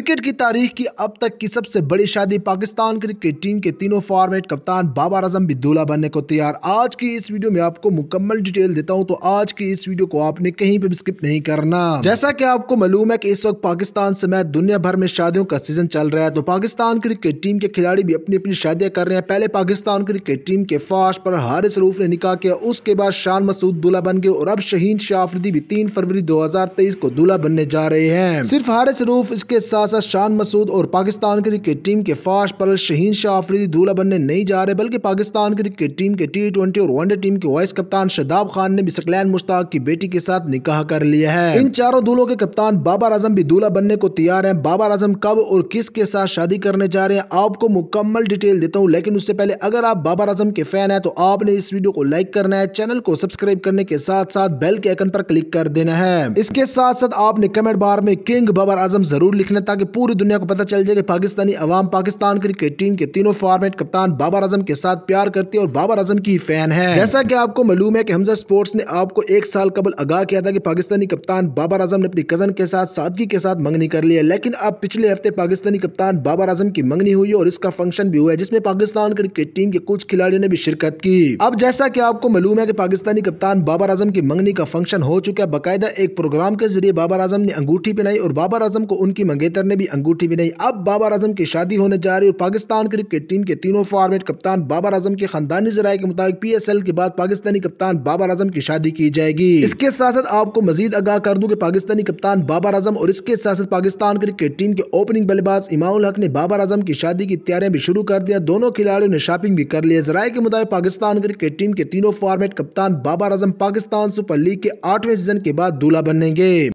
cricket की तारीख की अब तक की सबसे बड़ी शादी पाकिस्तान क्रिकेट टीम के तीनों फॉर्मेट कप्तान बाबर आजम भी दूल्हा बनने को तैयार आज की इस वीडियो में आपको मुकम्मल डिटेल देता हूं तो आज की इस वीडियो को आपने कहीं पे भी स्किप नहीं करना जैसा कि आपको मालूम है कि इस वक्त पाकिस्तान समेत दुनिया भर में शादियों का सीजन चल रहा है तो पाकिस्तान क्रिकेट टीम के खिलाड़ी भी अपनी अपनी शादियां कर रहे हैं पहले पाकिस्तान क्रिकेट टीम के फाश पर हारिस रूफ ने निकाह किया उसके बाद शान मसूद दूल्हा बन गए और अब शहीन शाह भी तीन फरवरी दो को दूल्हा बनने जा रहे हैं सिर्फ हारिस रूफ इसके साथ पासा शान मसूद और पाकिस्तान क्रिकेट टीम के फाश पर शहीन शाह आफरीदी दूल्हा बनने नहीं जा रहे बल्कि पाकिस्तान क्रिकेट टीम के टी ट्वेंटी और वनडे टीम के वाइस कप्तान शदाब खान ने भी सकलैन मुश्ताक की बेटी के साथ निकाह कर लिया है इन चारों दूल्हों के कप्तान बाबर आजम भी दूल्हा बनने को तैयार है बाबर आजम कब और किस के साथ शादी करने जा रहे हैं आपको मुकम्मल डिटेल देता हूँ लेकिन उससे पहले अगर आप बाबर आजम के फैन है तो आपने इस वीडियो को लाइक करना है चैनल को सब्सक्राइब करने के साथ साथ बेल के आइकन पर क्लिक कर देना है इसके साथ साथ आपने कमेंट बार में किंग बाबर आजम जरूर लिखना ताकि ताकि पूरी दुनिया को पता चल जाए कि पाकिस्तानी अवाम पाकिस्तान क्रिकेट टीम के तीनों फॉर्मेट कप्तान बाबर आजम के साथ प्यार करती है और बाबर आजम की फैन है जैसा की आपको मालूम है की हमजा स्पोर्ट्स ने आपको एक साल कबल आगाह किया था की पाकिस्तानी कप्तान बाबर आजम ने अपनी कजन के साथ सादगी के साथ मंगनी कर लिया लेकिन अब पिछले हफ्ते पाकिस्तानी कप्तान बाबर आजम की मंगनी हुई और इसका फंक्शन भी हुआ है जिसमें पाकिस्तान क्रिकेट टीम के कुछ खिलाड़ियों ने भी शिरकत की अब जैसा कि आपको मालूम है कि पाकिस्तानी कप्तान बाबर आजम की मंगनी का फंक्शन हो चुका है बाकायदा एक प्रोग्राम के जरिए बाबर आजम ने अंगूठी पहनाई और बाबर आजम को उनकी मंगेतर क्रिकेटर ने भी अंगूठी भी नहीं अब बाबर आजम की शादी होने जा रही और पाकिस्तान क्रिकेट टीम के तीनों फॉर्मेट कप्तान बाबर आजम के खानदानी जराये के मुताबिक पी एस एल के बाद पाकिस्तानी कप्तान बाबर आजम की शादी की जाएगी इसके साथ साथ आपको मजीद आगाह कर दूँ की पाकिस्तानी कप्तान बाबर आजम और इसके साथ साथ पाकिस्तान क्रिकेट टीम के ओपनिंग बल्लेबाज इमाउल हक ने बाबर आजम की शादी की तैयारियां भी शुरू कर दिया दोनों खिलाड़ियों ने शॉपिंग भी कर लिया जराये के मुताबिक पाकिस्तान क्रिकेट टीम के तीनों फॉर्मेट कप्तान बाबर आजम पाकिस्तान सुपर लीग के आठवें सीजन के बाद दूल्हा बनेंगे